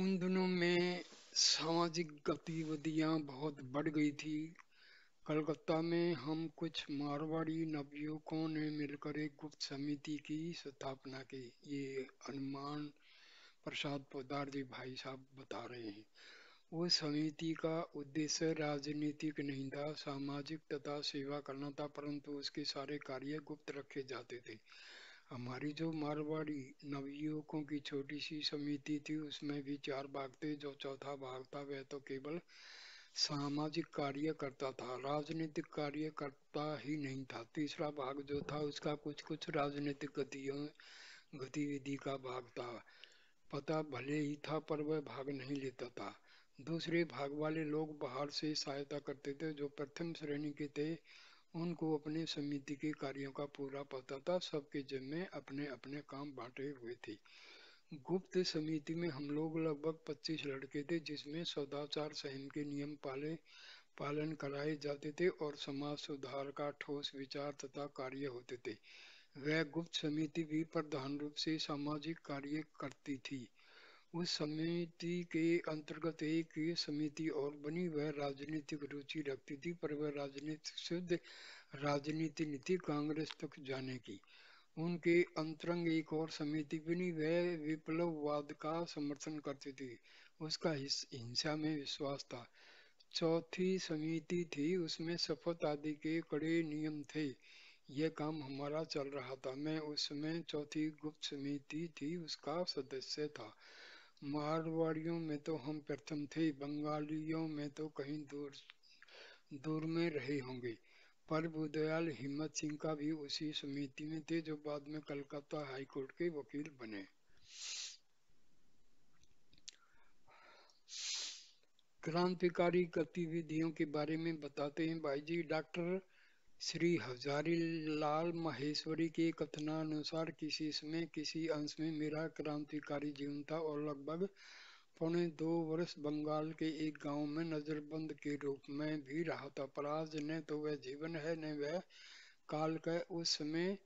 उन दिनों में सामाजिक गतिविधियां बहुत बढ़ गई थी कलकत्ता में हम कुछ मारवाड़ी नवयुवकों ने मिलकर एक गुप्त समिति की स्थापना की ये हनुमान प्रसाद पोदार जी भाई साहब बता रहे हैं वो समिति का उद्देश्य राजनीतिक नहीं था सामाजिक तथा सेवा करना था परंतु उसके सारे कार्य गुप्त रखे जाते थे हमारी जो मारवाड़ी नवयुवकों की छोटी सी समिति थी उसमें भी चार भाग थे जो चौथा भाग था वह तो केवल सामाजिक कार्य करता था राजनीतिक कार्य करता ही नहीं था तीसरा भाग जो था उसका कुछ कुछ राजनीतिक गतियों गतिविधि का भाग था पता भले ही था पर वह भाग नहीं लेता था दूसरे भाग वाले लोग बाहर से सहायता करते थे जो प्रथम श्रेणी के थे उनको अपने समिति के कार्यों का पूरा पता था सबके जिम्मे अपने अपने काम बांटे हुए थे गुप्त समिति में हम लोग लगभग 25 लड़के थे जिसमें सदाचार संहिम के नियम पाले पालन कराए जाते थे और समाज सुधार का ठोस विचार तथा कार्य होते थे वह गुप्त समिति भी प्रधान रूप से सामाजिक कार्य करती थी उस समिति के अंतर्गत एक समिति और बनी वह राजनीतिक रुचि रखती थी पर वह राजनीतिक शुद्ध राजनीति नीति कांग्रेस तक जाने की उनके अंतरंग एक और समिति बनी वह विप्लववाद का समर्थन करती थी उसका हिंसा में विश्वास था चौथी समिति थी उसमें शपथ आदि के कड़े नियम थे यह काम हमारा चल रहा था मैं उसमें चौथी गुप्त समिति थी उसका सदस्य था मारवाड़ियों में तो हम प्रथम थे बंगालियों में तो कहीं दूर दूर में रहे होंगे पर बुदयाल हिम्मत सिंह का भी उसी समिति में थे जो बाद में कलकत्ता हाईकोर्ट के वकील बने क्रांतिकारी गतिविधियों के बारे में बताते हैं भाई जी डॉक्टर श्री हजारीलाल माहेश्वरी के कथनानुसार किसी समय किसी अंश में मेरा क्रांतिकारी जीवन था और लगभग पौने दो वर्ष बंगाल के एक गांव में नजरबंद के रूप में भी रहा था पराज न तो वह जीवन है न वह काल का उस समय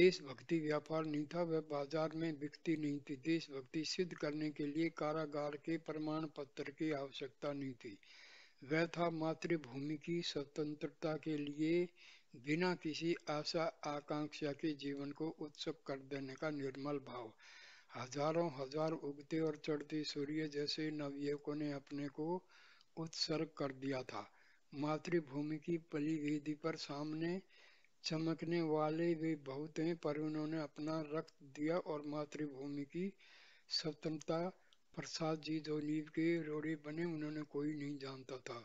देशभक्ति व्यापार नहीं था वह बाजार में बिकती नहीं थी देशभक्ति सिद्ध करने के लिए कारागार के प्रमाण पत्र की आवश्यकता नहीं थी वह था मातृभूमि की स्वतंत्रता के लिए बिना किसी आशा आकांक्षा के जीवन को उत्सव कर देने का निर्मल भाव हजारों हजार उगते और चढ़ते सूर्य जैसे नवयुवकों ने अपने को उत्सर्ग कर दिया था मातृभूमि की पली वेदी पर सामने चमकने वाले वे बहुत हैं पर उन्होंने अपना रक्त दिया और मातृभूमि की स्वतंत्रता प्रसाद जी दौलीब के रोड़े बने उन्होंने कोई नहीं जानता था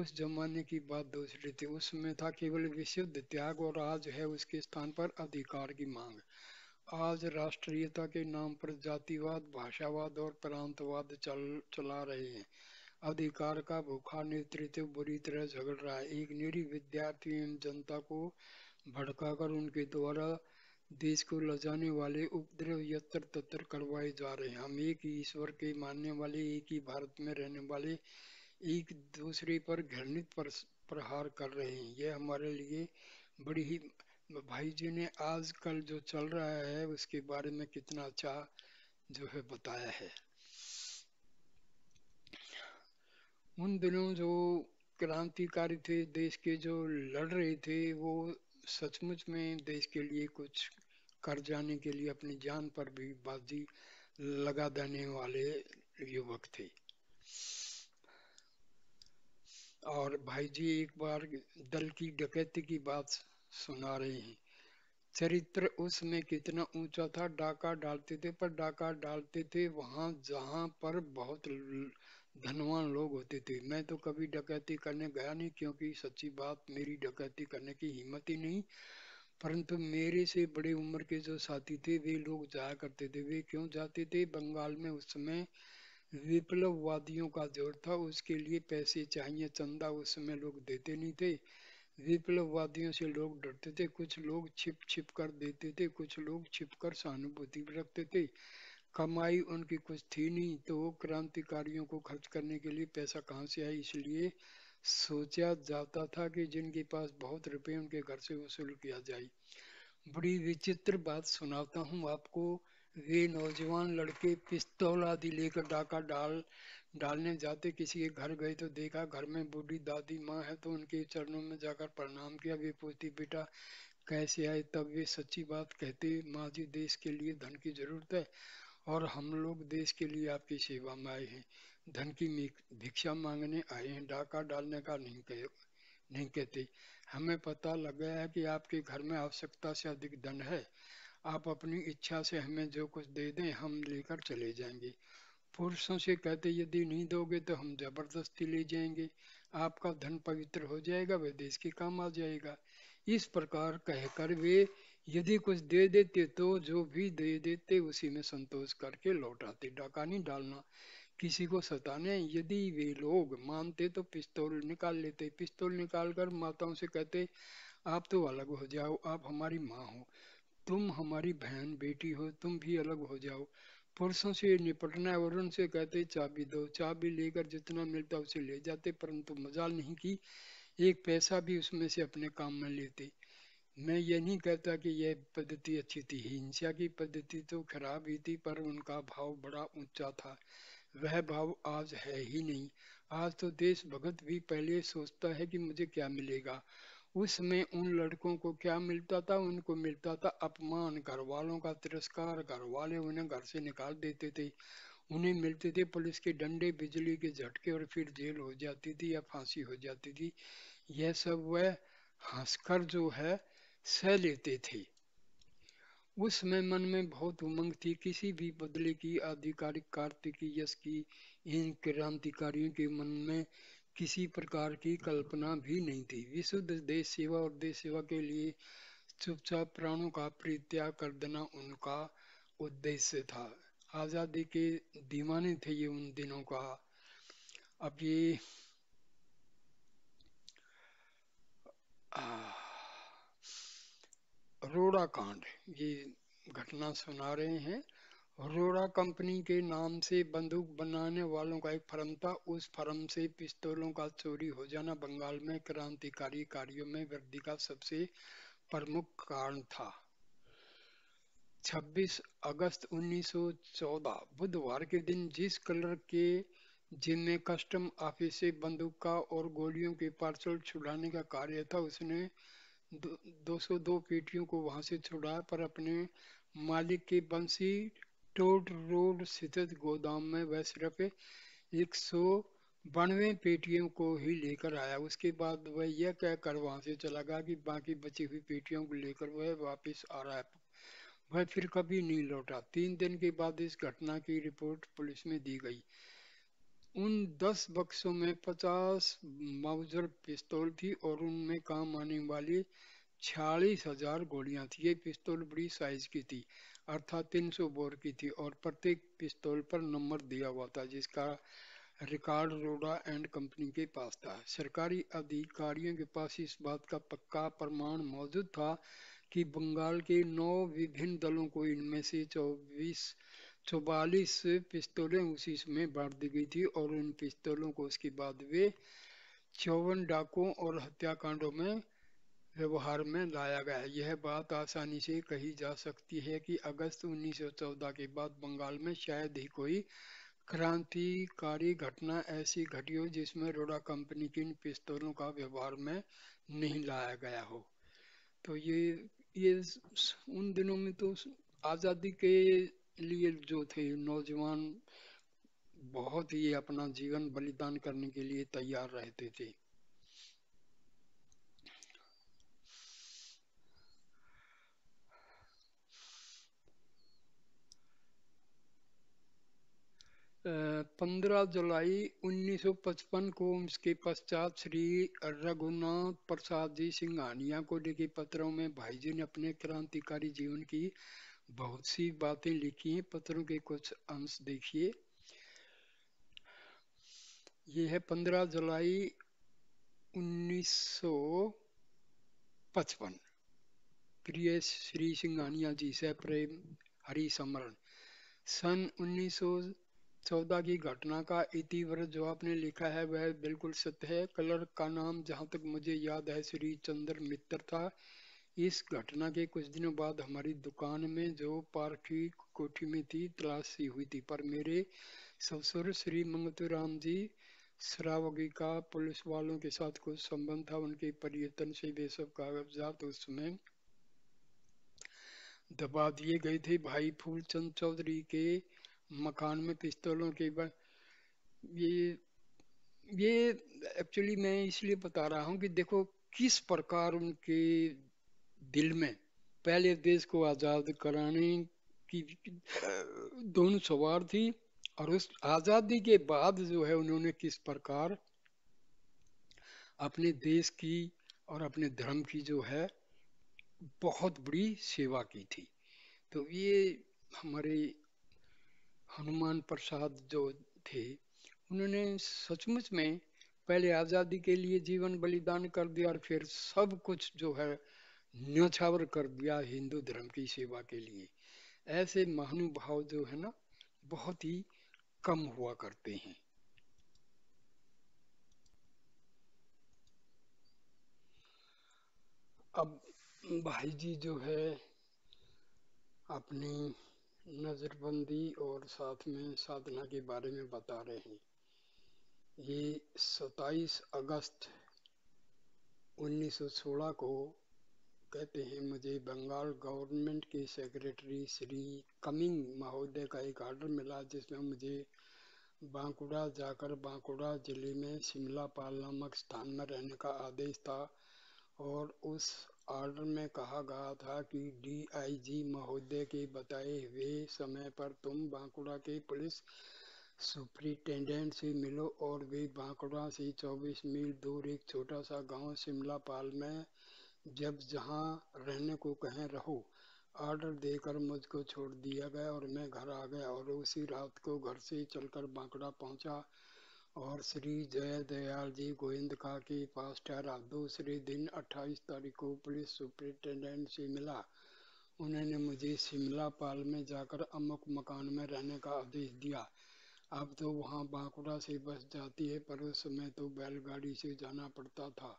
उस जमाने की बात दूसरी थी उसमें था केवल विशुद्ध त्याग और आज है उसके स्थान पर अधिकार की मांग आज राष्ट्रीयता के नाम पर जातिवाद भाषावाद और प्रांतवाद चल चला रहे हैं अधिकार का भूखा नेतृत्व बुरी तरह झगड़ रहा है एक निरी विद्यार्थी जनता को भड़काकर उनके द्वारा देश को लजाने वाले उपद्रव यत्र तत्र करवाए जा रहे हैं हम एक ही ईश्वर के मानने वाले एक ही भारत में रहने वाले एक दूसरे पर घृणित प्रहार कर रहे हैं यह हमारे लिए बड़ी ही भाई जी ने आजकल जो चल रहा है उसके बारे में कितना अच्छा जो है बताया है उन दिनों जो क्रांतिकारी थे देश के जो लड़ रहे थे वो सचमुच में देश के लिए कुछ कर जाने के लिए अपनी जान पर भी बाजी लगा देने वाले युवक थे और भाई जी एक बार दल की डकैती की बात सुना रहे हैं चरित्र उसमें कितना ऊंचा था डाका डालते थे पर डाका डालते थे वहां जहां पर बहुत धनवान लोग होते थे मैं तो कभी डकैती करने गया नहीं क्योंकि सच्ची बात मेरी डकैती करने की हिम्मत ही नहीं परंतु मेरे से बड़े उम्र के जो साथी थे वे लोग जाया करते थे वे क्यों जाते थे बंगाल में उस समय विप्लववादियों का जोर था उसके लिए पैसे चाहिए चंदा उस समय लोग देते नहीं थे विप्लववादियों से लोग डरते थे कुछ लोग छिप छिप कर देते थे कुछ लोग छिप कर सहानुभूति भी रखते थे कमाई उनकी कुछ थी नहीं तो वो क्रांतिकारियों को खर्च करने के लिए पैसा कहाँ से आया इसलिए सोचा जाता था कि जिनके पास बहुत रुपये उनके घर से वसूल किया जाए बड़ी विचित्र बात सुनाता हूँ आपको वे नौजवान लड़के पिस्तौल आदि लेकर डाका डाल डालने जाते किसी के घर गए तो देखा घर में बूढ़ी दादी माँ है तो उनके चरणों में जाकर प्रणाम किया वे पूछती बेटा कैसे आए तब वे सच्ची बात कहते माँ जी देश के लिए धन की जरूरत है और हम लोग देश के लिए आपकी सेवा में आए हैं धन की भिक्षा मांगने आए हैं डाका डालने का नहीं कह नहीं कहते हमें पता लग गया है कि आपके घर में आवश्यकता से अधिक धन है आप अपनी इच्छा से हमें जो कुछ दे दें हम लेकर चले जाएंगे पुरुषों से कहते यदि नहीं दोगे तो हम जबरदस्ती ले जाएंगे आपका धन पवित्र हो जाएगा वह देश के काम आ जाएगा इस प्रकार कहकर वे यदि कुछ दे देते तो जो भी दे देते उसी में संतोष करके लौट आते नहीं डालना किसी को सताने यदि वे लोग मानते तो पिस्तौल निकाल लेते पिस्तौल निकाल कर माताओं से कहते आप तो अलग हो जाओ आप हमारी माँ हो तुम हमारी बहन बेटी हो तुम भी अलग हो जाओ पुरुषों से निपटना है और उनसे कहते चाबी दो चाबी लेकर जितना मिलता उसे ले जाते परंतु मजाल नहीं की एक पैसा भी उसमें से अपने काम में लेते मैं ये नहीं कहता कि ये पद्धति अच्छी थी हिंसा की पद्धति तो खराब ही थी पर उनका भाव बड़ा ऊंचा था वह भाव आज है ही नहीं आज तो देशभगत भी पहले सोचता है कि मुझे क्या मिलेगा उस समय उन लड़कों को क्या मिलता था उनको मिलता था अपमान घर वालों का तिरस्कार घर वाले उन्हें घर से निकाल देते थे उन्हें मिलते थे पुलिस के डंडे बिजली के झटके और फिर जेल हो जाती थी या फांसी हो जाती थी यह सब वह हंसकर जो है सह लेते थे उस समय मन में बहुत उमंग थी किसी भी बदले की आधिकारिक कार्तिकी यश की इन क्रांतिकारियों के मन में किसी प्रकार की कल्पना भी नहीं थी विशुद्ध देश सेवा और देश सेवा के लिए चुपचाप प्राणों का परित्याग कर देना उनका उद्देश्य था आजादी के दीवाने थे ये उन दिनों का अब ये आ... रोड़ा कांड ये घटना सुना रहे हैं रोड़ा कंपनी के नाम से बंदूक बनाने वालों का एक फर्म था उस फर्म से पिस्तौलों का चोरी हो जाना बंगाल में क्रांतिकारी कार्यों में वृद्धि का सबसे प्रमुख कारण था 26 अगस्त 1914 बुधवार के दिन जिस कलर के जिनमें कस्टम ऑफिस से बंदूक का और गोलियों के पार्सल छुड़ाने का कार्य था उसने दो सौ दो पेटियों को वहां से छुड़ा पर अपने मालिक की बंसी टोड रोड स्थित गोदाम में वह सिर्फ एक सौ बानवे पेटियों को ही लेकर आया उसके बाद वह यह कहकर वहां से चला गया कि बाकी बची हुई पेटियों को लेकर वह वापस आ रहा है वह फिर कभी नहीं लौटा तीन दिन के बाद इस घटना की रिपोर्ट पुलिस में दी गई उन दस बक्सों में पचास माउजर पिस्तौल थी और उनमें काम आने वाली छियालीस हजार गोलियां थी ये पिस्तौल बड़ी साइज की थी अर्थात तीन सौ बोर की थी और प्रत्येक पिस्तौल पर नंबर दिया हुआ था जिसका रिकॉर्ड रोडा एंड कंपनी के पास था सरकारी अधिकारियों के पास इस बात का पक्का प्रमाण मौजूद था कि बंगाल के नौ विभिन्न दलों को इनमें से चौबीस चौवालीस पिस्तौलें उसी में बांट दी गई थी और उन पिस्तौलों को उसके बाद वे चौवन डाकों और हत्याकांडों में व्यवहार में लाया गया है यह बात आसानी से कही जा सकती है कि अगस्त 1914 के बाद बंगाल में शायद ही कोई क्रांतिकारी घटना ऐसी घटी हो जिसमें रोडा कंपनी की इन पिस्तौलों का व्यवहार में नहीं लाया गया हो तो ये ये उन दिनों में तो आज़ादी के लिए जो थे नौजवान बहुत ही अपना जीवन बलिदान करने के लिए तैयार रहते थे पंद्रह जुलाई 1955 को उसके पश्चात श्री रघुनाथ प्रसाद जी सिंघानिया को लिखे पत्रों में भाई जी ने अपने क्रांतिकारी जीवन की बहुत सी बातें लिखी हैं पत्रों के कुछ अंश देखिए ये है पंद्रह जुलाई पचपन प्रिय श्री सिंघानिया जी से प्रेम हरि समरण सन 1914 की घटना का इतिव्रत जो आपने लिखा है वह बिल्कुल सत्य है कलर का नाम जहां तक मुझे याद है श्री चंद्र मित्र था इस घटना के कुछ दिनों बाद हमारी दुकान में जो पार्टी कोठी में थी तलाशी हुई थी पर मेरे ससुर श्री राम जी श्रावगी का पुलिस वालों के साथ कुछ संबंध था उनके पर्यटन से वे सब कागजात उसमें दबा दिए गए थे भाई फूलचंद चौधरी के मकान में पिस्तौलों के ब... ये ये एक्चुअली मैं इसलिए बता रहा हूँ कि देखो किस प्रकार उनके दिल में पहले देश को आज़ाद कराने की दोनों सवार थी और उस आज़ादी के बाद जो है उन्होंने किस प्रकार अपने देश की और अपने धर्म की जो है बहुत बड़ी सेवा की थी तो ये हमारे हनुमान प्रसाद जो थे उन्होंने सचमुच में पहले आज़ादी के लिए जीवन बलिदान कर दिया और फिर सब कुछ जो है न्यौछावर कर दिया हिंदू धर्म की सेवा के लिए ऐसे महानुभाव जो है ना बहुत ही कम हुआ करते हैं अब भाई जी जो है अपनी नज़रबंदी और साथ में साधना के बारे में बता रहे हैं ये 27 अगस्त 1916 को कहते हैं मुझे बंगाल गवर्नमेंट के सेक्रेटरी श्री कमिंग महोदय का एक आर्डर मिला जिसमें मुझे बांकुड़ा जाकर बांकुड़ा जिले में शिमला पाल नामक स्थान में रहने का आदेश था और उस ऑर्डर में कहा गया था कि डीआईजी महोदय के बताए हुए समय पर तुम बांकुड़ा के पुलिस सुप्रिटेंडेंट से मिलो और वे बांकुड़ा से 24 मील दूर एक छोटा सा गांव शिमला पाल में जब जहाँ रहने को कहें रहो ऑर्डर देकर मुझको छोड़ दिया गया और मैं घर आ गया और उसी रात को घर से चलकर बांकड़ा पहुंचा और श्री जय दयाल जी गोविंद का के पास ठहरा दूसरे दिन 28 तारीख को पुलिस सुप्रिंटेंडेंट से मिला उन्होंने मुझे शिमला पाल में जाकर अमुक मकान में रहने का आदेश दिया अब तो वहाँ बांकुड़ा से बस जाती है पर उस समय तो बैलगाड़ी से जाना पड़ता था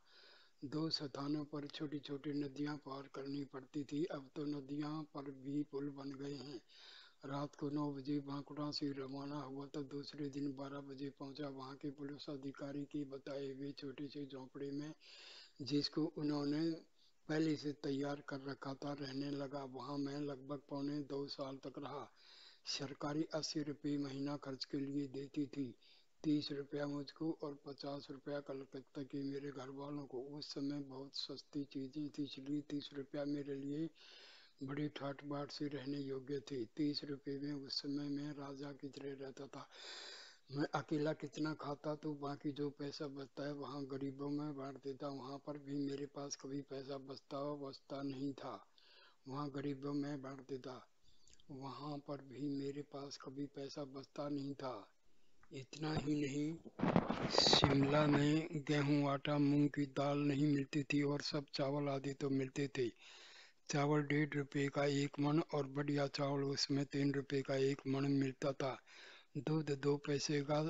दो स्थानों पर छोटी छोटी नदियां पार करनी पड़ती थी अब तो नदियां पर भी पुल बन गए हैं रात को नौ बजे बांकुड़ा से रवाना हुआ तो दूसरे दिन बारह बजे पहुंचा वहां के पुलिस अधिकारी के बताए हुए छोटे से झोंपड़े में जिसको उन्होंने पहले से तैयार कर रखा था रहने लगा वहां मैं लगभग पौने दो साल तक रहा सरकारी अस्सी रुपये महीना खर्च के लिए देती थी तीस रुपया मुझको और पचास रुपया कलकत्ता के मेरे घर वालों को उस समय बहुत सस्ती चीज़ें थी इसलिए तीस रुपया मेरे लिए बड़ी ठाट बाट से रहने योग्य थी तीस रुपये में उस समय मैं राजा की तरह रहता था मैं अकेला कितना खाता तो बाकी जो पैसा बचता है वहाँ गरीबों में बांट देता वहाँ पर भी मेरे पास कभी पैसा बचता बचता नहीं था वहाँ गरीबों में बांट देता वहाँ पर भी मेरे पास कभी पैसा बचता नहीं था इतना ही नहीं शिमला में गेहूं आटा मूंग की दाल नहीं मिलती थी और सब चावल आदि तो मिलते थे चावल डेढ़ रुपये का एक मन और बढ़िया चावल उसमें तीन रुपए का एक मन मिलता था दूध दो पैसे का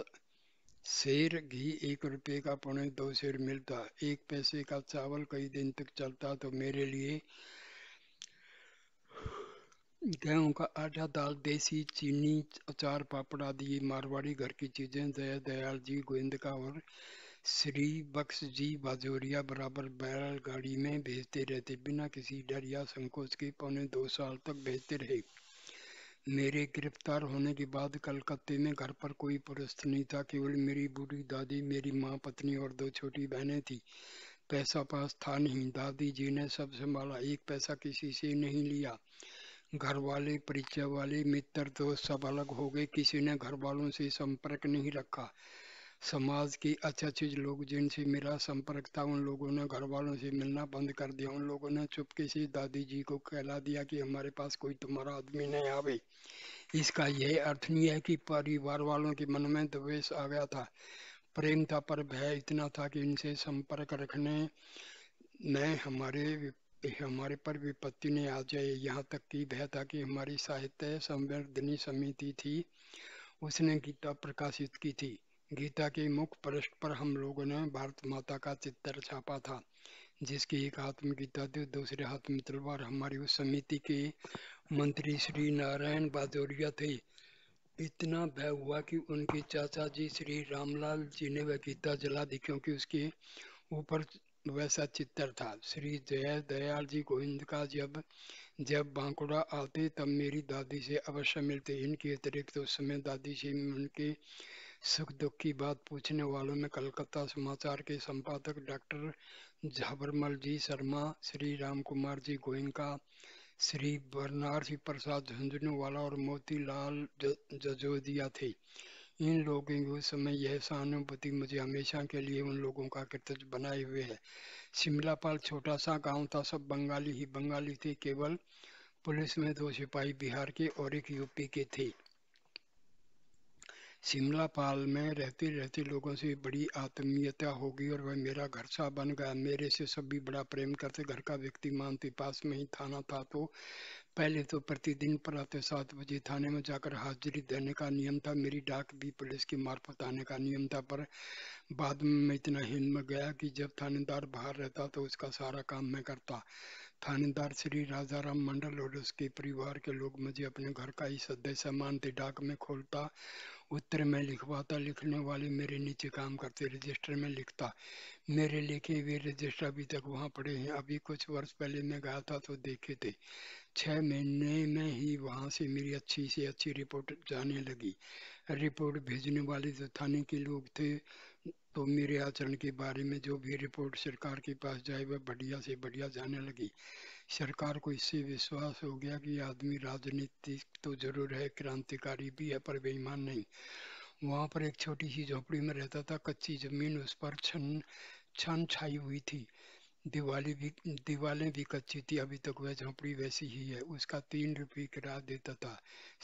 शेर घी एक रुपये का पौने दो शेर मिलता एक पैसे का चावल कई दिन तक चलता तो मेरे लिए गेहूँ का आटा दाल देसी चीनी अचार पापड़ आदि ये मारवाड़ी घर की चीज़ें दया दयाल जी का और श्री बक्स जी बाजोरिया बराबर बैरल गाड़ी में भेजते रहते बिना किसी डर या संकोच के पौने दो साल तक भेजते रहे मेरे गिरफ्तार होने के बाद कलकत्ते में घर पर कोई पुरस्त नहीं था केवल मेरी बूढ़ी दादी मेरी माँ पत्नी और दो छोटी बहनें थी पैसा पास था नहीं दादी जी ने सब संभाला एक पैसा किसी से नहीं लिया घर वाले परिचय वाले मित्र दोस्त सब अलग हो गए किसी ने घर वालों से संपर्क नहीं रखा समाज के अच्छे अच्छे लोग जिनसे मेरा संपर्क था उन लोगों ने घर वालों से मिलना बंद कर दिया उन लोगों ने चुपके से दादी जी को कहला दिया कि हमारे पास कोई तुम्हारा आदमी नहीं आवे इसका यह अर्थ नहीं है कि परिवार वालों के मन में द्वेष आ गया था प्रेम था पर भय इतना था कि इनसे संपर्क रखने ने हमारे हमारे पर विपत्ति ने आ जाए यहाँ तक की भय था कि हमारी साहित्य संवर्धनी समिति थी उसने गीता प्रकाशित की थी गीता के मुख पृष्ठ पर हम लोगों ने भारत माता का चित्र छापा था जिसकी एक हाथ में गीता थी दूसरे हाथ में तलवार हमारी उस समिति के मंत्री श्री नारायण बाजोरिया थे इतना भय हुआ कि उनके चाचा जी श्री रामलाल जी ने वह गीता जला दी क्योंकि उसके ऊपर वैसा चित्र था श्री जया दयाल जी गोविंद का जब जब बांकुड़ा आते तब मेरी दादी से अवश्य मिलते इनके अतिरिक्त तो उस समय दादी से उनके सुख दुख की बात पूछने वालों में कलकत्ता समाचार के संपादक डॉक्टर झाबरमल जी शर्मा श्री राम कुमार जी गोयनका श्री बरनारसी प्रसाद प्रसाद झुंझुनूवाला और मोतीलाल जजोदिया थे इन लोगों के समय यह सहानुभूति मुझे हमेशा के लिए उन लोगों का कृतज्ञ बनाए हुए है शिमलापाल छोटा सा गांव था सब बंगाली ही बंगाली थे केवल पुलिस में दो सिपाही बिहार के और एक यूपी के थे शिमलापाल में रहते रहते लोगों से बड़ी आत्मीयता होगी और वह मेरा घर सा बन गया मेरे से सभी बड़ा प्रेम करते घर का व्यक्ति मानते पास में ही थाना था तो पहले तो प्रतिदिन प्रातः सात बजे थाने में जाकर हाजिरी देने का नियम था मेरी डाक भी पुलिस की मार्फत आने का नियम था पर बाद में मैं इतना हिल में गया कि जब थानेदार बाहर रहता तो उसका सारा काम मैं करता थानेदार श्री राजा राम मंडल और उसके परिवार के लोग मुझे अपने घर का ही सदस्य मानते डाक में खोलता उत्तर में लिखवाता लिखने वाले मेरे नीचे काम करते रजिस्टर में लिखता मेरे लिखे हुए रजिस्टर अभी तक वहाँ पड़े हैं अभी कुछ वर्ष पहले मैं गया था तो देखे थे छः महीने में ही वहाँ से मेरी अच्छी से अच्छी रिपोर्ट जाने लगी रिपोर्ट भेजने वाले जो थाने के लोग थे तो मेरे आचरण के बारे में जो भी रिपोर्ट सरकार के पास जाए वह बढ़िया से बढ़िया जाने लगी सरकार को इससे विश्वास हो गया कि आदमी राजनीतिक तो जरूर है क्रांतिकारी भी है पर बेईमान नहीं वहाँ पर एक छोटी सी झोपड़ी में रहता था कच्ची जमीन उस पर छन छन छाई हुई थी दिवाली भी दिवालें भी कच्ची थी अभी तक वह झोंपड़ी वैसी ही है उसका तीन रुपये किराया देता था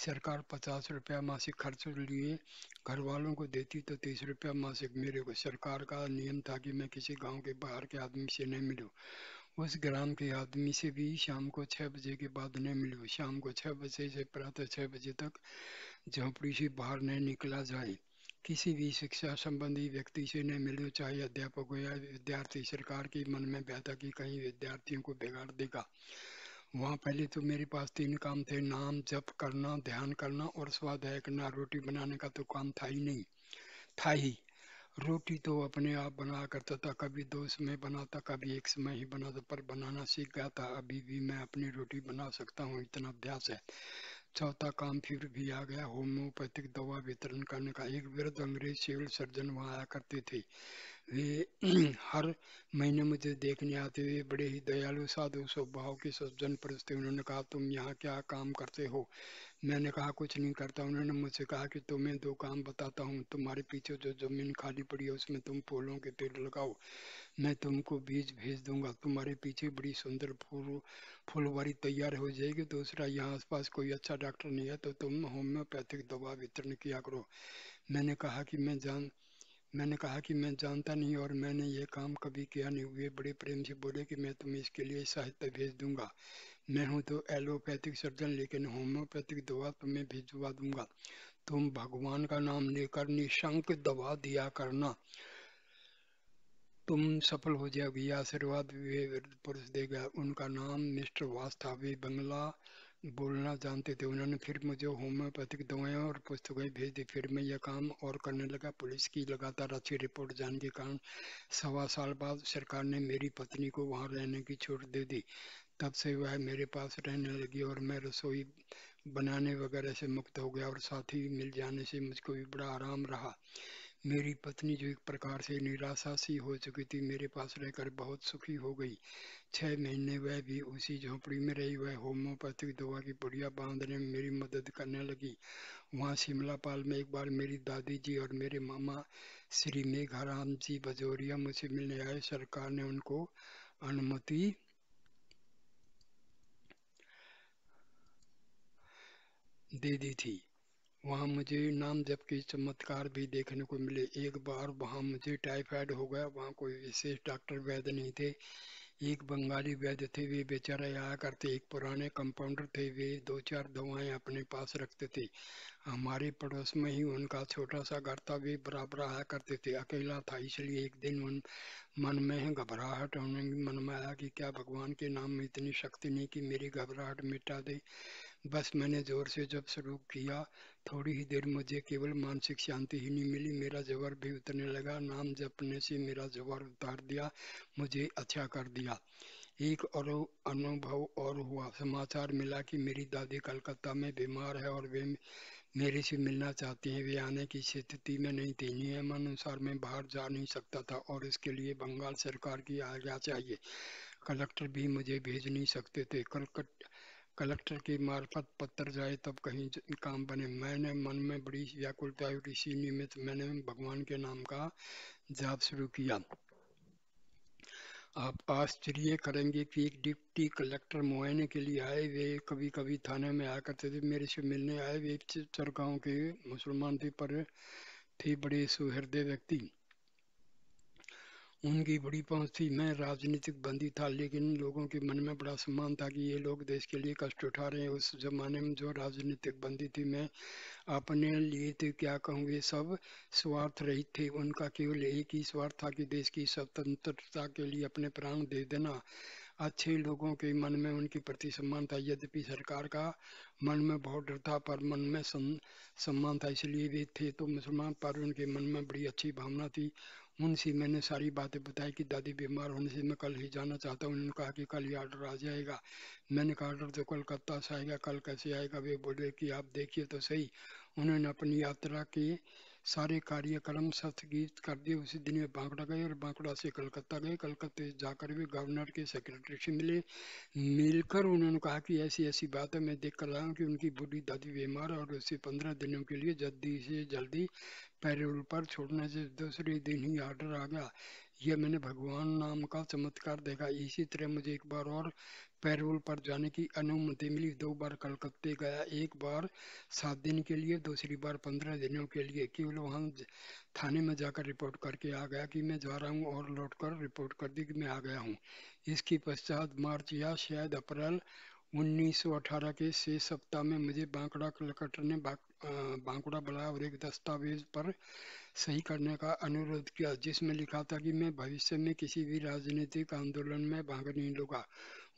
सरकार पचास रुपया मासिक खर्च लिए घर वालों को देती तो तीस रुपया मासिक मेरे को सरकार का नियम था कि मैं किसी गांव के बाहर के आदमी से नहीं मिलूँ उस ग्राम के आदमी से भी शाम को छः बजे के बाद नहीं मिलूँ शाम को छः बजे से प्रातः छः बजे तक झोंपड़ी से बाहर नहीं निकला जाए किसी भी शिक्षा संबंधी व्यक्ति से न मिले चाहे अध्यापक हो या विद्यार्थी सरकार के मन में बैठा कि कहीं विद्यार्थियों को बिगाड़ देगा वहाँ पहले तो मेरे पास तीन काम थे नाम जप करना ध्यान करना और स्वाध्याय करना रोटी बनाने का तो काम था ही नहीं था ही रोटी तो अपने आप बना करता था कभी दो समय बनाता कभी एक समय ही बनाता पर बनाना सीख गया था अभी भी मैं अपनी रोटी बना सकता हूँ इतना अभ्यास है चौथा काम फिर भी आ गया होम्योपैथिक दवा वितरण करने का एक वृद्ध अंग्रेज सिविल सर्जन वहाँ आया करते थे वे हर महीने मुझे देखने आते हुए बड़े ही दयालु साधु स्वभाव के सज्जन पुरुष थे उन्होंने कहा तुम यहाँ क्या काम करते हो मैंने कहा कुछ नहीं करता उन्होंने मुझसे कहा कि तुम्हें दो काम बताता हूँ तुम्हारे पीछे जो ज़मीन खाली पड़ी है उसमें तुम फूलों के पेड़ लगाओ मैं तुमको बीज भेज दूंगा तुम्हारे पीछे बड़ी सुंदर फूल फूलवारी तैयार हो जाएगी दूसरा यहाँ आसपास कोई अच्छा डॉक्टर नहीं है तो तुम होम्योपैथिक दवा वितरण किया करो मैंने कहा कि मैं जान मैंने कहा कि मैं जानता नहीं और मैंने ये काम कभी किया नहीं हुए बड़े प्रेम से बोले कि मैं तुम्हें इसके लिए सहायता भेज दूंगा मैं हूँ तो एलोपैथिक सर्जन लेकिन होम्योपैथिक दवा तुम्हें भिजवा दूंगा तुम भगवान का नाम लेकर निशंक दवा दिया करना तुम सफल हो जाओगी आशीर्वाद पुरुष देगा उनका नाम मिस्टर वास्तव बंगला बोलना जानते थे उन्होंने फिर मुझे होम्योपैथिक दवाएं और पुस्तकें भेज दी फिर मैं यह काम और करने लगा पुलिस की लगातार अच्छी रिपोर्ट जाने के कारण सवा साल बाद सरकार ने मेरी पत्नी को वहाँ रहने की छूट दे दी तब से वह मेरे पास रहने लगी और मैं रसोई बनाने वगैरह से मुक्त हो गया और साथी मिल जाने से मुझको भी बड़ा आराम रहा मेरी पत्नी जो एक प्रकार से निराशा सी हो चुकी थी मेरे पास रहकर बहुत सुखी हो गई छः महीने वह भी उसी झोंपड़ी में रही वह होम्योपैथिक दवा की बुढ़िया बांधने में मेरी मदद करने लगी वहाँ शिमलापाल में एक बार मेरी दादी जी और मेरे मामा श्री मेघाराम जी भजौरिया मुझसे मिलने आए सरकार ने उनको अनुमति दे दी थी वहाँ मुझे नाम जब के चमत्कार भी देखने को मिले एक बार वहाँ मुझे टाइफाइड हो गया वहाँ कोई विशेष डॉक्टर वैद्य नहीं थे एक बंगाली वैद्य थे वे बेचारा आया करते एक पुराने कंपाउंडर थे वे दो चार दवाएं अपने पास रखते थे हमारे पड़ोस में ही उनका छोटा सा घर था वे बराबर आया करते थे अकेला था इसलिए एक दिन उन मन में घबराहट होने मन में आया कि क्या भगवान के नाम में इतनी शक्ति नहीं कि मेरी घबराहट मिटा दे बस मैंने जोर से जब शुरू किया थोड़ी ही देर मुझे केवल मानसिक शांति ही नहीं मिली मेरा जबर भी उतरने लगा नाम जपने से मेरा जबर उतार दिया मुझे अच्छा कर दिया एक और अनुभव और हुआ समाचार मिला कि मेरी दादी कलकत्ता में बीमार है और वे मेरे से मिलना चाहती हैं वे आने की स्थिति में नहीं थी नियमानुसार मैं बाहर जा नहीं सकता था और इसके लिए बंगाल सरकार की आज्ञा चाहिए कलेक्टर भी मुझे भेज नहीं सकते थे कलकत्ता कलेक्टर की मार्फत पत्र जाए तब कहीं काम बने मैंने मन में बड़ी व्याकुलता और इसी निमित्त मैंने भगवान के नाम का जाप शुरू किया आप आश्चर्य करेंगे कि एक डिप्टी कलेक्टर मुआयने के लिए आए वे कभी कभी थाने में आया करते थे मेरे से मिलने आए वे चरगाँव के मुसलमान थे पर थे बड़े सुहृदय व्यक्ति उनकी बड़ी पहुंच थी मैं राजनीतिक बंदी था लेकिन लोगों के मन में बड़ा सम्मान था कि ये लोग देश के लिए कष्ट उठा रहे हैं उस जमाने में जो राजनीतिक बंदी थी मैं अपने लिए थे तो क्या कहूँगी सब स्वार्थ रहित थे उनका केवल एक ही स्वार्थ था कि देश की स्वतंत्रता के लिए अपने प्राण दे देना अच्छे लोगों के मन में उनके प्रति सम्मान था यद्यपि सरकार का मन में बहुत डर था पर मन में सम्मान था इसलिए वे थे तो मुसलमान पर उनके मन में बड़ी अच्छी भावना थी उनसे मैंने सारी बातें बताई कि दादी बीमार होने से मैं कल ही जाना चाहता हूँ उन्होंने कहा कि कल ही ऑर्डर आ जाएगा मैंने कहा ऑर्डर तो कलकत्ता से आएगा कल कैसे आएगा वे बोले कि आप देखिए तो सही उन्होंने अपनी यात्रा की सारे कार्यक्रम शस्त्रगीत कर दिए उसी दिन वे बांकुड़ा गए और बांकुड़ा से कलकत्ता गए कलकत्ते जाकर भी गवर्नर के सेक्रेटरी से मिले मिलकर उन्होंने कहा कि ऐसी ऐसी बात है मैं देख कर रहा हूँ कि उनकी बूढ़ी दादी बीमार और उसे पंद्रह दिनों के लिए जल्दी से जल्दी पैरोल पर छोड़ने से दूसरे दिन ही ऑर्डर आ गया यह मैंने भगवान नाम का चमत्कार देखा इसी तरह मुझे एक बार और पैरोल पर जाने की अनुमति मिली दो बार कलकत्ते गया एक बार सात दिन के लिए दूसरी बार पंद्रह दिनों के लिए केवल वहाँ थाने में जाकर रिपोर्ट करके आ गया कि मैं जा रहा हूँ और लौटकर रिपोर्ट कर दी कि मैं आ गया हूँ इसके पश्चात मार्च या शायद अप्रैल 1918 के शेष सप्ताह में मुझे बांकड़ा कलेक्टर ने बांकड़ा बुलाया और एक दस्तावेज पर सही करने का अनुरोध किया जिसमें लिखा था कि मैं भविष्य में किसी भी राजनीतिक आंदोलन में भाग नहीं लूंगा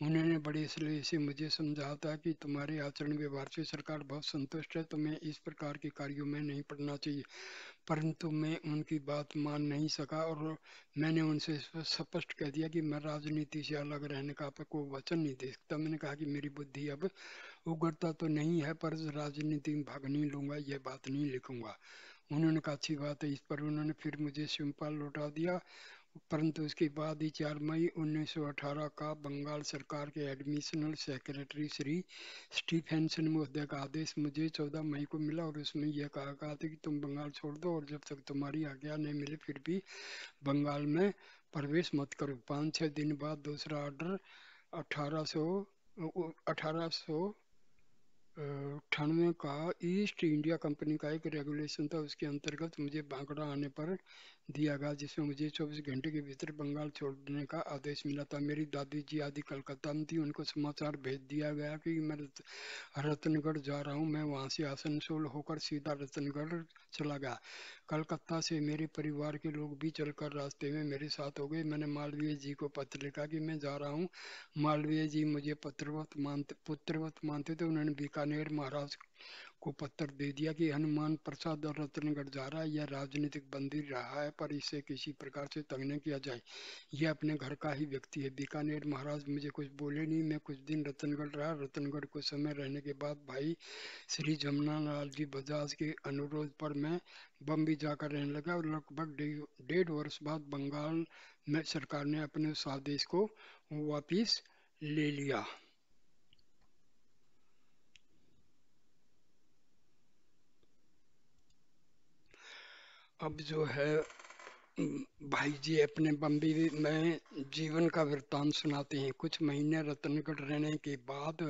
उन्होंने बड़े इसलिए से मुझे समझा था कि तुम्हारे आचरण व्यवहार से सरकार बहुत संतुष्ट है तुम्हें इस प्रकार के कार्यों में नहीं पड़ना चाहिए परंतु मैं उनकी बात मान नहीं सका और मैंने उनसे स्पष्ट कह दिया कि मैं राजनीति से अलग रहने का कोई वचन नहीं दे सकता मैंने कहा कि मेरी बुद्धि अब उगड़ता तो नहीं है पर राजनीति में भाग नहीं लूँगा यह बात नहीं लिखूँगा उन्होंने कहा अच्छी बात है इस पर उन्होंने फिर मुझे सिंपल लौटा दिया परंतु उसके बाद ही 4 मई 1918 का बंगाल सरकार के एडमिशनल सेक्रेटरी श्री स्टीफेंसन महोदय का आदेश मुझे 14 मई को मिला और उसमें यह कहा गया था कि तुम बंगाल छोड़ दो और जब तक तुम्हारी आज्ञा नहीं मिले फिर भी बंगाल में प्रवेश मत करो पाँच छः दिन बाद दूसरा ऑर्डर अठारह सौ अठारह सौ अट्ठानवे का ईस्ट इंडिया कंपनी का एक रेगुलेशन था उसके अंतर्गत मुझे बांकड़ा आने पर दिया गया जिसमें मुझे 24 घंटे के भीतर बंगाल छोड़ने का आदेश मिला था मेरी दादी जी आदि कलकत्ता में थी उनको समाचार भेज दिया गया कि मैं रतनगढ़ जा रहा हूँ मैं वहाँ से आसनसोल होकर सीधा रतनगढ़ चला गया कलकत्ता से मेरे परिवार के लोग भी चलकर रास्ते में मेरे साथ हो गए मैंने मालवीय जी को पत्र लिखा कि मैं जा रहा हूँ मालवीय जी मुझे पत्रवत मानते पुत्रवत मानते थे उन्होंने बीकानेर महाराज को पत्र दे दिया कि हनुमान प्रसाद और रतनगढ़ जा रहा है यह राजनीतिक बंदी रहा है पर इसे किसी प्रकार से तंग नहीं किया जाए यह अपने घर का ही व्यक्ति है बीकानेर महाराज मुझे कुछ बोले नहीं मैं कुछ दिन रतनगढ़ रहा रतनगढ़ को समय रहने के बाद भाई श्री जमुनालाल जी बजाज के अनुरोध पर मैं बम्बी जाकर रहने लगा और लगभग डेढ़ वर्ष बाद बंगाल में सरकार ने अपने उस आदेश को वापिस ले लिया अब जो है भाई जी अपने बम्बी में जीवन का वृत्तांत सुनाते हैं कुछ महीने रतनगढ़ रहने के बाद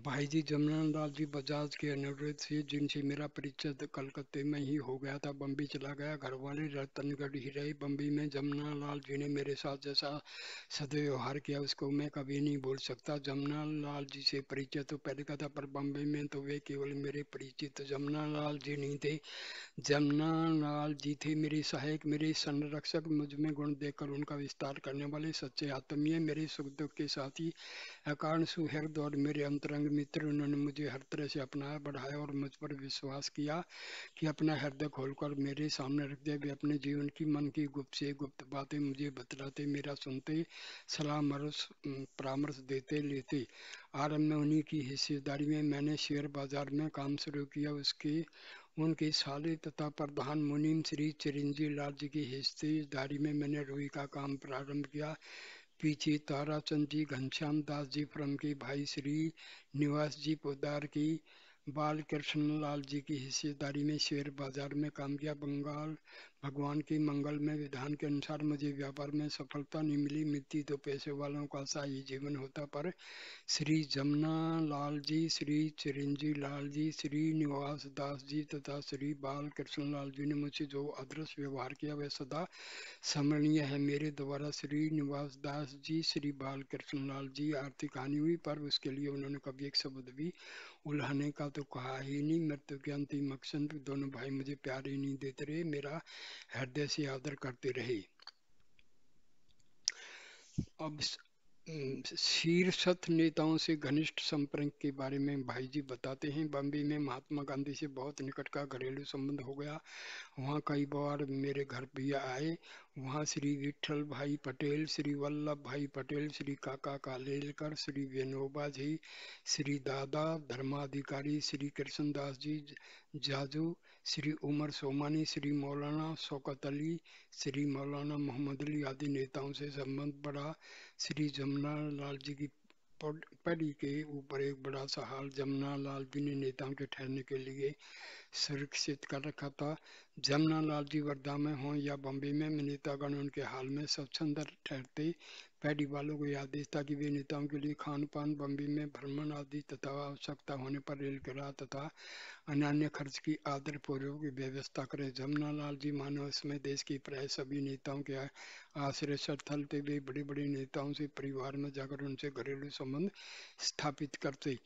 भाई जी जमनालाल जी बजाज के अनुरोध से जिनसे मेरा परिचय तो कलकत्ते में ही हो गया था बम्बई चला गया घर वाले रतनगढ़ ही रहे बम्बई में लाल जी ने मेरे साथ जैसा सदव्यवहार किया उसको मैं कभी नहीं भूल सकता लाल जी से परिचय तो पहले का था पर बम्बई में तो वे केवल मेरे परिचित लाल जी नहीं थे लाल जी थे मेरे सहायक मेरे संरक्षक मुझ में गुण देखकर उनका विस्तार करने वाले सच्चे आत्मीय मेरे सुख दुख के ही अकार सुहृद और मेरे अंतरंग संग मित्र उन्होंने मुझे हर तरह से अपनाया बढ़ाया और मुझ पर विश्वास किया कि अपना हृदय खोलकर मेरे सामने रख दिया वे अपने जीवन की मन की गुप्त से गुप्त बातें मुझे बतलाते मेरा सुनते सलाह मरस परामर्श देते लेते आरंभ में उन्हीं की हिस्सेदारी में मैंने शेयर बाजार में काम शुरू किया उसके उनके साले तथा प्रधान मुनीम श्री चिरंजी लाल जी की हिस्सेदारी में मैंने रोई का काम प्रारंभ किया पीछे ताराचंद जी घनश्याम दास जी फ्रम के भाई श्री निवास जी पोदार की बाल कृष्ण लाल जी की हिस्सेदारी में शेयर बाजार में किया बंगाल भगवान की मंगल में विधान के अनुसार मुझे व्यापार में सफलता नहीं मिली मिलती तो पैसे वालों का सा ही जीवन होता पर श्री जमुना लाल जी श्री चिरंजी लाल जी श्री निवास दास जी तथा श्री बाल कृष्ण लाल जी ने मुझसे जो अदृश्य व्यवहार किया वह सदा स्मरणीय है मेरे द्वारा श्री निवास दास जी श्री बाल कृष्ण लाल जी आर्थिक हानि हुई पर उसके लिए उन्होंने कभी एक शब्द भी उल्हाने का तो कहा ही नहीं मृत्यु के अंतिम अक्षर दोनों भाई मुझे प्यार ही नहीं देते रहे मेरा हृदय से आदर करती रही अब शीर्षत नेताओं से घनिष्ठ संपर्क के बारे में भाई जी बताते हैं बॉम्बे में महात्मा गांधी से बहुत निकट का घरेलू संबंध हो गया वहाँ कई बार मेरे घर भी आए वहाँ श्री विठल भाई पटेल श्री वल्लभ भाई पटेल श्री काका कालेलकर श्री विनोबा जी श्री दादा धर्माधिकारी श्री कृष्णदास जी जाजू श्री उमर सोमानी श्री मौलाना शौकत अली श्री मौलाना मोहम्मद अली आदि नेताओं से संबंध बढ़ा श्री जमुना लाल जी की पढ़ी के ऊपर एक बड़ा सा हाल जमुना लाल जी ने नेताओं के ठहरने के लिए सुरक्षित कर रखा था जमुनालाल जी वर्धा में हों या बॉम्बे में नेतागण उनके हाल में स्वच्छंद ठहरते पैडी वालों को याद देश था कि वे नेताओं के लिए खान पान बॉम्बे में भ्रमण आदि तथा आवश्यकता होने पर रेल किराया तथा अन्य खर्च की आदर पूर्वक व्यवस्था करें जमुनालाल जी मानो इसमें देश की प्राय सभी नेताओं के आश्रय स्थल थे वे बड़े बड़े नेताओं से परिवार में जाकर उनसे घरेलू संबंध स्थापित करते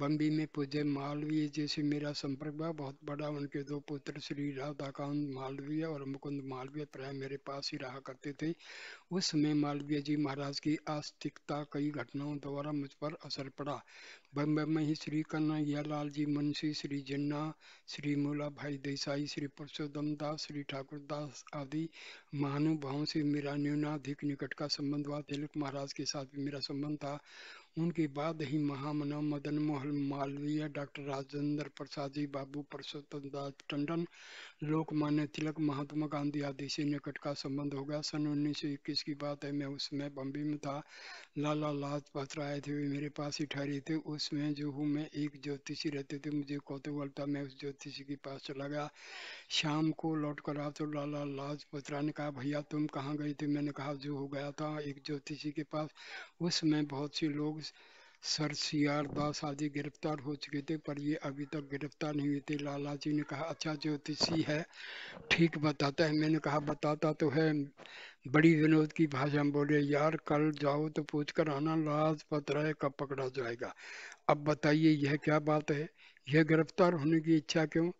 बम्बी में पूज्य मालवीय जैसे मेरा संपर्क हुआ बहुत बड़ा उनके दो पुत्र श्री राधा मुक्ताकांत मालवीय और मुकुंद मालवीय प्राय मेरे पास ही रहा करते थे उस समय मालवीय जी महाराज की आस्तिकता कई घटनाओं द्वारा मुझ पर असर पड़ा बम्बई में ही श्री कन्हैया लाल जी मुंशी श्री जिन्ना श्री मोला भाई देसाई श्री पुरुषोत्तम दास श्री ठाकुर दास आदि महानुभावों से मेरा न्यूनाधिक निकट का संबंध हुआ तिलक महाराज के साथ भी मेरा संबंध था उनके बाद ही महामना मदन मोहन मालवीय डॉक्टर राजेंद्र प्रसाद जी बाबू परसोत्तम दास टंडन लोकमान्य तिलक महात्मा गांधी आदि से निकट का संबंध होगा सन उन्नीस सौ इक्कीस की बात है मैं उसमें बम्बे बम्बई में था लाला लाजपत राय थे वे मेरे पास ही ठहरे थे उसमें जो हूँ मैं एक ज्योतिषी रहते थे मुझे कौतूहल था मैं उस ज्योतिषी के पास चला गया शाम को लौट कर आ तो लाला लाजपत राय ने कहा भैया तुम कहाँ गए थे मैंने कहा जो हो गया था एक ज्योतिषी के पास उस बहुत से लोग सर सी आर दास आदि गिरफ्तार हो चुके थे पर ये अभी तक गिरफ्तार नहीं हुए थे लाला जी ने कहा अच्छा ज्योतिषी है ठीक बताता है मैंने कहा बताता तो है बड़ी विनोद की भाषा में बोले यार कल जाओ तो पूछ कर आना लाजपत राय कब पकड़ा जाएगा अब बताइए यह क्या बात है यह गिरफ्तार होने की इच्छा क्यों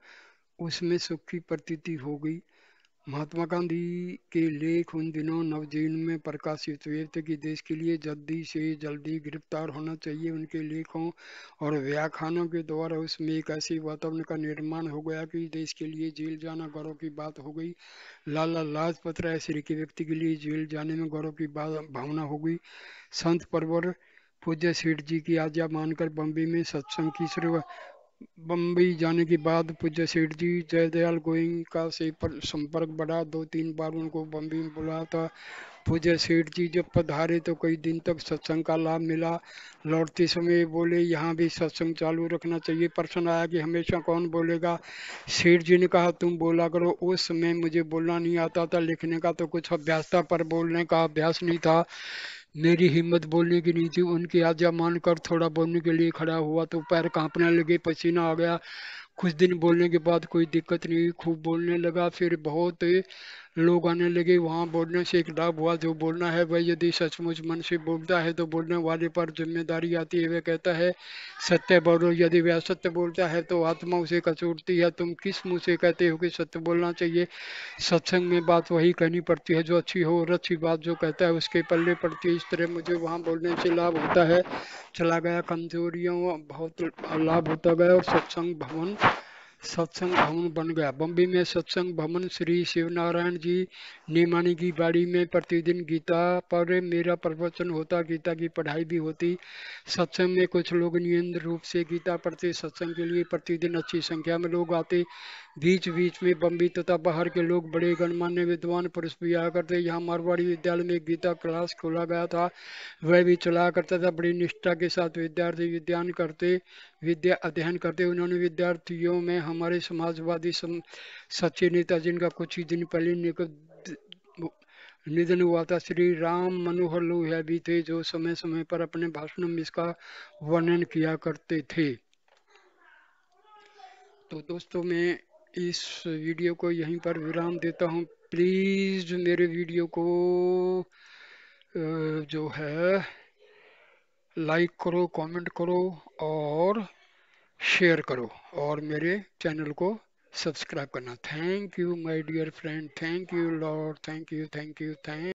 उसमें सुख की प्रतीति हो गई महात्मा गांधी के लेख उन दिनों नवजीवन में प्रकाशित हुए थे कि देश के लिए जल्दी से जल्दी गिरफ्तार होना चाहिए उनके लेखों और व्याख्यानों के द्वारा उसमें एक ऐसी वातावरण का निर्माण हो गया कि देश के लिए जेल जाना गौरव की बात हो गई लाला लाजपत राय श्री के व्यक्ति के लिए जेल जाने में गौरव की भावना हो गई संत परवर पूज्य सेठ जी की आज्ञा मानकर बम्बे में सत्संग की शुरुआत बम्बई जाने के बाद पूज्य सेठ जी जयदयाल गोइंग का से पर संपर्क बढ़ा दो तीन बार उनको बम्बई में बुलाया था पूज्य सेठ जी जब पधारे तो कई दिन तक सत्संग का लाभ मिला लौटते समय बोले यहाँ भी सत्संग चालू रखना चाहिए प्रश्न आया कि हमेशा कौन बोलेगा सेठ जी ने कहा तुम बोला करो उस समय मुझे बोलना नहीं आता था लिखने का तो कुछ अभ्यास था पर बोलने का अभ्यास नहीं था मेरी हिम्मत बोलने की नहीं थी उनकी आज्ञा मानकर थोड़ा बोलने के लिए खड़ा हुआ तो पैर कांपने लगे पसीना आ गया कुछ दिन बोलने के बाद कोई दिक्कत नहीं खूब बोलने लगा फिर बहुत लोग आने लगे वहाँ बोलने से एक लाभ हुआ जो बोलना है वह यदि सचमुच मन से बोलता है तो बोलने वाले पर जिम्मेदारी आती है वह कहता है सत्य बोलो यदि वह असत्य बोलता है तो आत्मा उसे कचोड़ती है तुम किस मुँह से कहते हो कि सत्य बोलना चाहिए सत्संग में बात वही कहनी पड़ती है जो अच्छी हो और अच्छी बात जो कहता है उसके पल्ले पड़ती है इस तरह मुझे वहाँ बोलने से लाभ होता है चला गया कमजोरियों बहुत लाभ होता गया और सत्संग भवन सत्संग भवन बन गया बम्बई में सत्संग भवन श्री शिवनारायण जी नेमानी की बाड़ी में प्रतिदिन गीता पर मेरा प्रवचन होता गीता की पढ़ाई भी होती सत्संग में कुछ लोग नियंत्र रूप से गीता पढ़ते सत्संग के लिए प्रतिदिन अच्छी संख्या में लोग आते बीच बीच में बम्बई तथा बाहर के लोग बड़े गणमान्य विद्वान पुरुष भी आया करते यहाँ मारवाड़ी विद्यालय में गीता क्लास खोला गया था वह भी चलाया करता था बड़ी निष्ठा के साथ विद्यार्थी विद्यान करते विद्या अध्ययन करते उन्होंने विद्यार्थियों में हमारे समाजवादी सम, सच्चे नेता जिनका कुछ ही दिन पहले निधन हुआ था श्री राम मनोहर लोहिया भी थे जो समय समय पर अपने भाषणों में इसका वर्णन किया करते थे तो दोस्तों में इस वीडियो को यहीं पर विराम देता हूँ प्लीज़ मेरे वीडियो को जो है लाइक करो कमेंट करो और शेयर करो और मेरे चैनल को सब्सक्राइब करना thank you my dear friend thank you lord thank you thank you thank